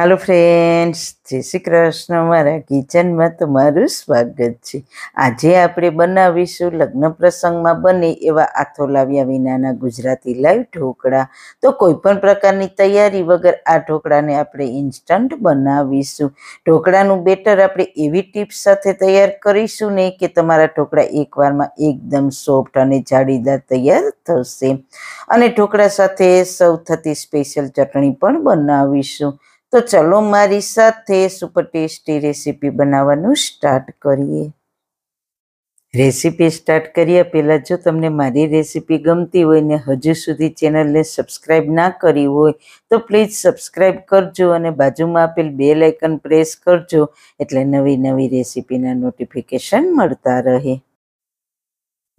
હાલો friends જય શ્રી કૃષ્ણ મારા કિચનમાં તમારું સ્વાગત છે આજે આપણે બનાવીશું લગ્ન પ્રસંગમાં બને એવા આથો લાવ્યા વિનાના ગુજરાતી લાઈવ ઢોકળા તો કોઈ પણ પ્રકારની તૈયારી વગર આ ઢોકળાને આપણે ઇન્સ્ટન્ટ બનાવીશું ઢોકળાનું બેટર આપણે એવી ટીપ્સ સાથે તૈયાર કરીશું ને કે તમારા ઢોકળા એકવારમાં એકદમ સોફ્ટ અને જાડીદાર તૈયાર થશે અને ઢોકળા સાથે સૌ થતી સ્પેશિયલ ચટણી પણ બનાવીશું તો ચલો મારી સાથે સુપર ટેસ્ટી રેસીપી બનાવવાનું સ્ટાર્ટ કરીએ રેસીપી સ્ટાર્ટ કર્યા પહેલાં જો તમને મારી રેસીપી ગમતી હોય ને હજુ સુધી ચેનલને સબસ્ક્રાઈબ ના કરી હોય તો પ્લીઝ સબસ્ક્રાઈબ કરજો અને બાજુમાં આપેલ બે લાઇકન પ્રેસ કરજો એટલે નવી નવી રેસીપીના નોટિફિકેશન મળતા રહે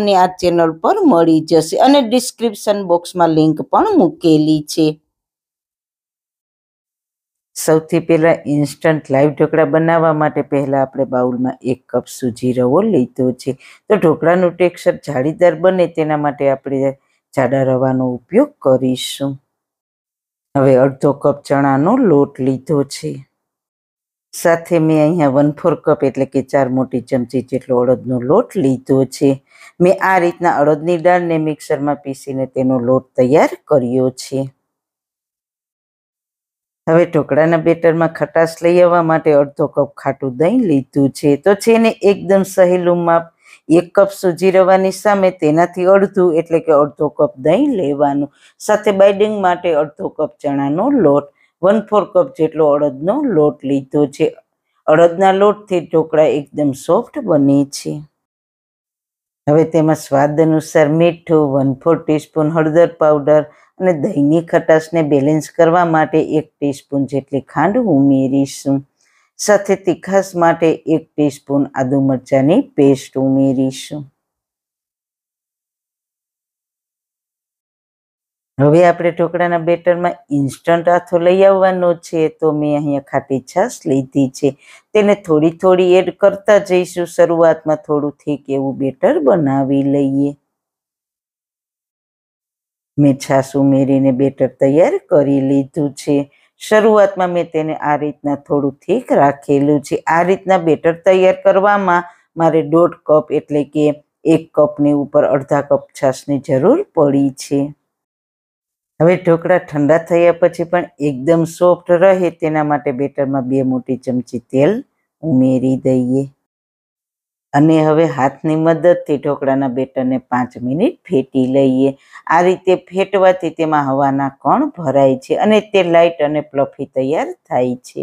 તમને આ ચેનલ પર મળી જશે અને ડિસ્ક્રિપ્શન બોક્સમાં લિંક પણ મૂકેલી છે સૌથી પહેલાં ઇન્સ્ટન્ટ લાઈવ ઢોકળા બનાવવા માટે પહેલાં આપણે બાઉલમાં એક કપ સૂજી રવો લીધો છે તો ઢોકળાનું ટેક્સચર જાળીદાર બને તેના માટે આપણે જાડા રવાનો ઉપયોગ કરીશું હવે અડધો કપ ચણાનો લોટ લીધો છે સાથે મેં અહીંયા વન ફોર કપ એટલે કે ચાર મોટી ચમચી જેટલો અડદનો લોટ લીધો છે મેં આ રીતના અડદની દાળને મિક્સરમાં પીસીને તેનો લોટ તૈયાર કર્યો છે હવે ઢોકળાના બેટરમાં ખટાશ લઈ આવવા માટે અડધો કપ ખાટું દહીં લીધું છે તો છે ને એકદમ સહેલું માપ એક કપ સૂજી રવાની સામે તેનાથી અડધું એટલે કે અડધો કપ દહીં લેવાનું સાથે બાઇડિંગ માટે અડધો કપ ચણાનો લોટ વન ફોર કપ જેટલો અડદનો લોટ લીધો છે અડદના લોટથી ઢોકળા એકદમ સોફ્ટ બને છે હવે તેમાં સ્વાદ અનુસાર મીઠું વન ફોર ટીસ્પૂન હળદર પાવડર અને દહીંની ખટાશને બેલેન્સ કરવા માટે એક ટીસ્પૂન જેટલી ખાંડ ઉમેરીશું સાથે તીખાશ માટે એક ટીસ્પૂન આદુ મરચાંની પેસ્ટ ઉમેરીશું હવે આપણે ઢોકળાના બેટરમાં ઇન્સ્ટન્ટ આથો લઈ આવવાનો છે તો મેં અહીંયા ખાટી છાશ લીધી છે તેને થોડી થોડી એડ કરતા જઈશું શરૂઆતમાં થોડું થીક એવું બેટર બનાવી લઈએ મેં છાશ ઉમેરીને બેટર તૈયાર કરી લીધું છે શરૂઆતમાં મેં તેને આ રીતના થોડું થીક રાખેલું છે આ રીતના બેટર તૈયાર કરવામાં મારે દોઢ કપ એટલે કે એક કપની ઉપર અડધા કપ છાશની જરૂર પડી છે હવે ઢોકળા ઠંડા થયા પછી પણ એકદમ સોફ્ટ રહે તેના માટે બેટરમાં બે મોટી ચમચી તેલ ઉમેરી દઈએ અને હવે હાથની મદદથી ઢોકળાના બેટરને પાંચ મિનિટ ફેટી લઈએ આ રીતે ફેટવાથી તેમાં હવાના કણ ભરાય છે અને તે લાઇટ અને પ્લફી તૈયાર થાય છે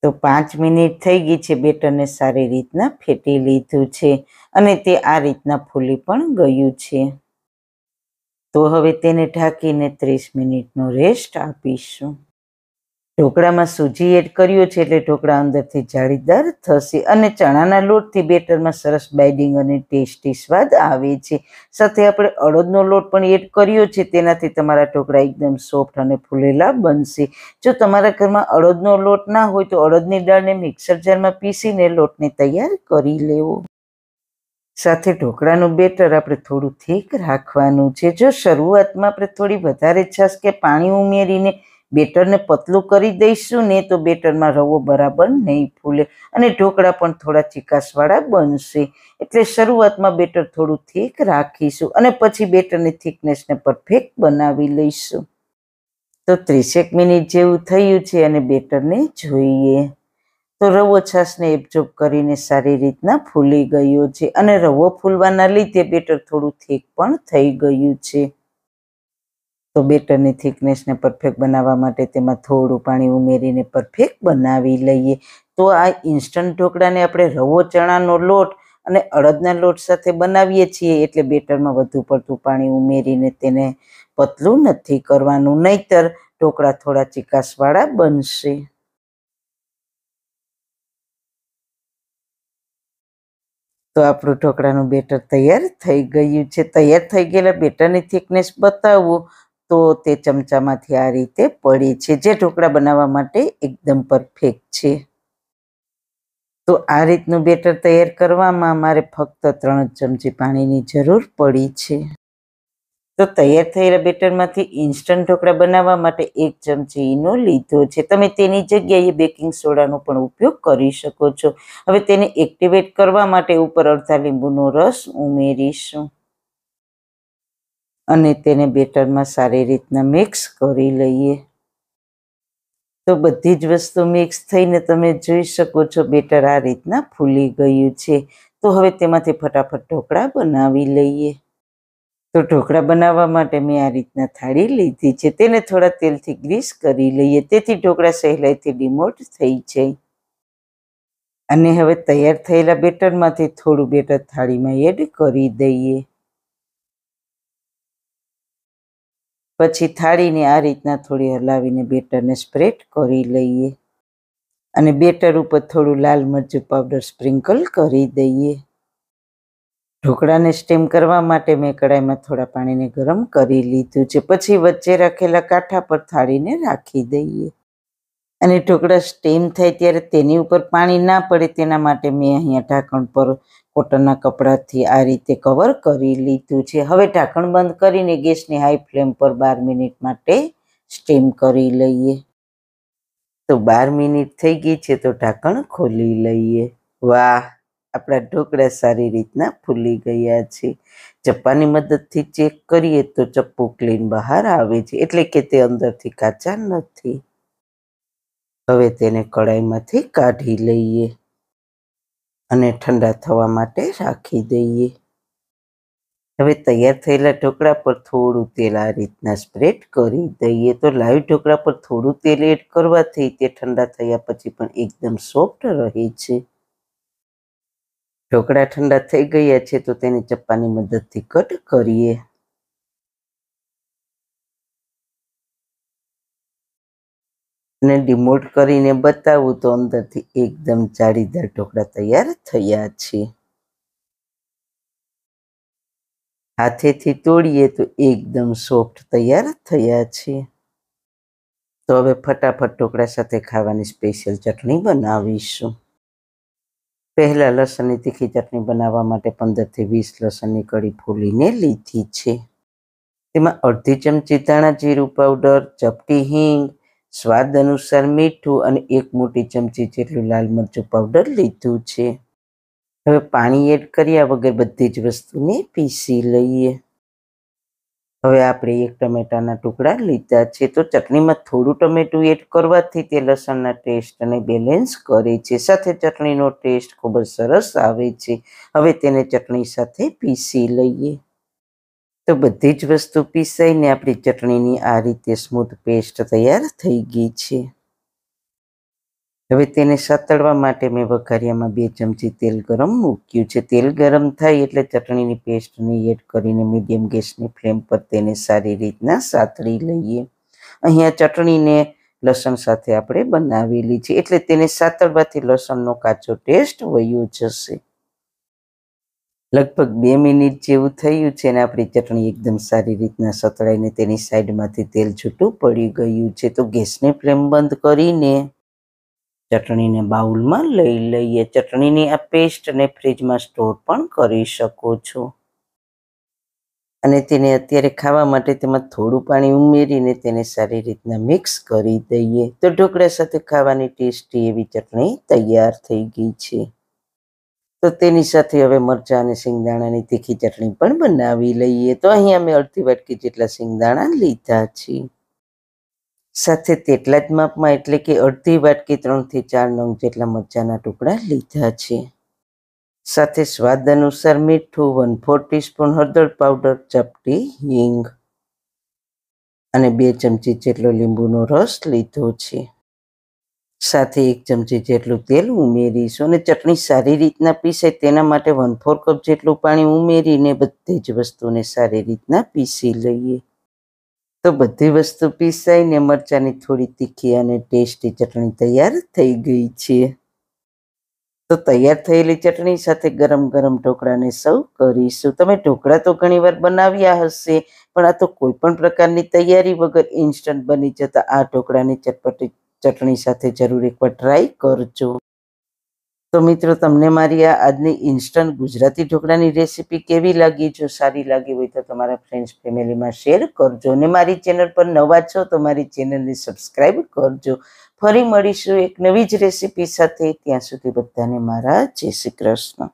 તો પાંચ મિનિટ થઈ ગઈ છે બેટરને સારી રીતના ફેટી લીધું છે અને તે આ રીતના ફૂલી પણ ગયું છે તો હવે તેને ઢાંકીને ત્રીસ મિનિટનો રેસ્ટ આપીશું ઢોકળામાં સૂજી એડ કર્યો છે એટલે ઢોકળા અંદરથી જાળીદાર થશે અને ચણાના લોટથી બેટરમાં સરસ બાઇડિંગ અને ટેસ્ટી સ્વાદ આવે છે સાથે આપણે અડદનો લોટ પણ એડ કર્યો છે તેનાથી તમારા ઢોકળા એકદમ સોફ્ટ અને ફૂલેલા બનશે જો તમારા ઘરમાં અડદનો લોટ ના હોય તો અડદની દાળને મિક્સર જારમાં પીસીને લોટને તૈયાર કરી લેવો સાથે ઢોકળાનું બેટર આપણે થોડું થીક રાખવાનું છે જો શરૂઆતમાં આપણે થોડી વધારે છાશ કે પાણી ઉમેરીને બેટરને પતલું કરી દઈશું ને તો બેટરમાં રવો બરાબર નહીં ફૂલે અને ઢોકળા પણ થોડા ચિકાસવાળા બનશે એટલે શરૂઆતમાં બેટર થોડું થીક રાખીશું અને પછી બેટરની થિકનેસને પરફેક્ટ બનાવી લઈશું તો ત્રીસેક મિનિટ જેવું થયું છે અને બેટરને જોઈએ તો રવો છાશને એપજોપ કરીને સારી રીતના ફૂલી ગયો છે અને રવો ફૂલવાના લીધે બેટર થોડું થીક પણ થઈ ગયું છે તો બેટરની થિકનેસને પરફેક્ટ બનાવવા માટે તેમાં થોડું પાણી ઉમેરીને પરફેક્ટ બનાવી લઈએ તો આ ઇન્સ્ટન્ટ ઢોકળાને આપણે રવો ચણાનો લોટ અને અડદના લોટ સાથે બનાવીએ છીએ એટલે બેટરમાં વધુ પડતું પાણી ઉમેરીને તેને પતલું નથી કરવાનું નહીતર ઢોકળા થોડા ચિકાસવાળા બનશે તો આપણું ઢોકળાનું બેટર તૈયાર થઈ ગયું છે તૈયાર થઈ ગયેલા બેટરની થિકનેસ બતાવવું તો તે ચમચામાંથી આ રીતે પડે છે જે ઢોકળા બનાવવા માટે એકદમ પરફેક્ટ છે તો આ રીતનું બેટર તૈયાર કરવામાં મારે ફક્ત ત્રણ ચમચી પાણીની જરૂર પડી છે તો તૈયાર થયેલા બેટરમાંથી ઇન્સ્ટન્ટ ઢોકળા બનાવવા માટે એક ચમચીનો લીધો છે તમે તેની જગ્યાએ બેકિંગ સોડાનો પણ ઉપયોગ કરી શકો છો હવે તેને એક્ટિવેટ કરવા માટે ઉપર અડધા લીંબુનો રસ ઉમેરીશું અને તેને બેટરમાં સારી રીતના મિક્સ કરી લઈએ તો બધી જ વસ્તુ મિક્સ થઈને તમે જોઈ શકો છો બેટર આ રીતના ફૂલી ગયું છે તો હવે તેમાંથી ફટાફટ ઢોકળા બનાવી લઈએ તો ઢોકળા બનાવવા માટે મેં આ રીતના થાળી લીધી છે તેને થોડા તેલથી ગ્રીસ કરી લઈએ તેથી ઢોકળા સહેલાઈથી ડિમોટ થઈ જાય અને હવે તૈયાર થયેલા બેટરમાંથી થોડું બેટર થાળીમાં એડ કરી દઈએ પછી થાળીને આ રીતના થોડી હલાવીને બેટરને સ્પ્રેડ કરી લઈએ અને બેટર ઉપર થોડું લાલ મરચું પાવડર સ્પ્રિંકલ કરી દઈએ ઢોકળાને સ્ટીમ કરવા માટે મેં કડાઈમાં થોડા પાણીને ગરમ કરી લીધું છે પછી વચ્ચે રાખેલા કાંઠા પર થાળીને રાખી દઈએ અને ઢોકળા સ્ટીમ થાય ત્યારે તેની ઉપર પાણી ના પડે તેના માટે મેં અહીંયા ઢાંકણ પર કોટનના કપડાથી આ રીતે કવર કરી લીધું છે હવે ઢાંકણ બંધ કરીને ગેસની હાઈ ફ્લેમ પર બાર મિનિટ માટે સ્ટીમ કરી લઈએ તો બાર મિનિટ થઈ ગઈ છે તો ઢાંકણ ખોલી લઈએ વાહ આપણા ઢોકળા સારી રીતના ફૂલી ગયા છે ચપ્પાની મદદથી ચેક કરીએ તો ચપ્પુ ક્લીન બહાર આવે છે એટલે કે તે અંદરથી કાચા નથી હવે તેને કડાઈમાંથી કાઢી લઈએ અને ઠંડા થવા માટે રાખી દઈએ હવે તૈયાર થયેલા ઢોકળા પર થોડું તેલ આ રીતના સ્પ્રેડ કરી દઈએ તો લાઈવ ઢોકળા પર થોડું તેલ એડ કરવાથી તે ઠંડા થયા પછી પણ એકદમ સોફ્ટ રહે છે ઢોકળા ઠંડા થઈ ગયા છે તો તેને ચપ્પાની મદદથી કટ કરીએ અને ડિમોટ કરીને બતાવું તો અંદરથી એકદમ જાળીદાર ઢોકળા તૈયાર થયા છે હાથેથી તોડીએ તો એકદમ સોફ્ટ તૈયાર થયા છે તો હવે ફટાફટ ઢોકળા સાથે ખાવાની સ્પેશિયલ ચટણી બનાવીશું પહેલાં લસણની તીખી ચટણી બનાવવા માટે પંદરથી વીસ લસણની કળી ફોલીને લીધી છે તેમાં અડધી ચમચી ધાણા જીરું પાવડર ચપટી હિંગ સ્વાદ અનુસાર મીઠું અને એક મોટી ચમચી જેટલું લાલ મરચું પાવડર લીધું છે હવે પાણી એડ કર્યા વગર બધી જ વસ્તુને પીસી લઈએ હવે આપણે એક ટમેટાના ટુકડા લીધા છે તો ચટણીમાં થોડું ટમેટું એડ કરવાથી તે લસણના ટેસ્ટને બેલેન્સ કરે છે સાથે ચટણીનો ટેસ્ટ ખૂબ જ સરસ આવે છે હવે તેને ચટણી સાથે પીસી લઈએ તો બધી જ વસ્તુ પીસાઈને આપણી ચટણીની આ રીતે સ્મૂથ પેસ્ટ તૈયાર થઈ ગઈ છે હવે તેને સતળવા માટે મેં વઘારિયામાં બે ચમચી તેલ ગરમ મૂક્યું છે તેલ ગરમ થાય એટલે ચટણીની પેસ્ટને એડ કરીને મીડિયમ ગેસની ફ્લેમ પર તેને સારી રીતના સાતળી લઈએ અહીંયા ચટણીને લસણ સાથે આપણે બનાવેલી છે એટલે તેને સાતળવાથી લસણનો કાચો ટેસ્ટ વયો જશે લગભગ બે મિનિટ જેવું થયું છે અને આપણી ચટણી એકદમ સારી રીતના સતળાઈને તેની સાઈડમાંથી તેલ છૂટું પડી ગયું છે તો ગેસને ફ્લેમ બંધ કરીને ચટણીને બાઉલમાં લઈ લઈએ ચટણીની આ પેસ્ટને ફ્રીજમાં સ્ટોર પણ કરી શકો છો અને તેને અત્યારે ખાવા માટે તેમાં થોડું પાણી ઉમેરીને તેને સારી રીતના મિક્સ કરી દઈએ તો ઢોકળા સાથે ખાવાની ટેસ્ટી એવી ચટણી તૈયાર થઈ ગઈ છે તો તેની સાથે હવે મરચાં અને સિંગદાણાની તીખી ચટણી પણ બનાવી લઈએ તો અહીંયા મેં અડધી વાટકી જેટલા સિંગદાણા લીધા છે સાથે તેટલા જ માપમાં એટલે કે અડધી વાટકી ત્રણથી ચાર નંગ જેટલા મરચાના ટુકડા લીધા છે સાથે સ્વાદ અનુસાર મીઠું વન ફોર ટીસ્પૂન હળદર પાવડર ચપટી હિંગ અને બે ચમચી જેટલો લીંબુનો રસ લીધો છે સાથે એક ચમચી જેટલું તેલ ઉમેરીશું અને ચટણી સારી રીતના પીસાય તેના માટે વન ફોર કપ જેટલું પાણી ઉમેરીને બધી જ વસ્તુને સારી રીતના પીસી લઈએ તો બધી વસ્તુ પીસાઈને મરચાંની થોડી તીખી અને ટેસ્ટી ચટણી તૈયાર થઈ ગઈ છે તો તૈયાર થયેલી ચટણી સાથે ગરમ ગરમ ઢોકળાને સર્વ કરીશું તમે ઢોકળા તો ઘણીવાર બનાવ્યા હશે પણ આ તો કોઈ પણ પ્રકારની તૈયારી વગર ઇન્સ્ટન્ટ બની જતા આ ઢોકળાની ચટપટી ચટણી સાથે જરૂર એકવાર ટ્રાય કરજો તો મિત્રો તમને મારી આજની ઇન્સ્ટન્ટ ગુજરાતી ઢોકળાની રેસીપી કેવી લાગી જો સારી લાગી હોય તો તમારા ફ્રેન્ડ્સ ફેમિલીમાં શેર કરજો અને મારી ચેનલ પર નવા છો તો મારી ચેનલને સબસ્ક્રાઈબ કરજો ફરી મળીશું એક નવી જ રેસીપી સાથે ત્યાં સુધી બધાને મારા જય શ્રી કૃષ્ણ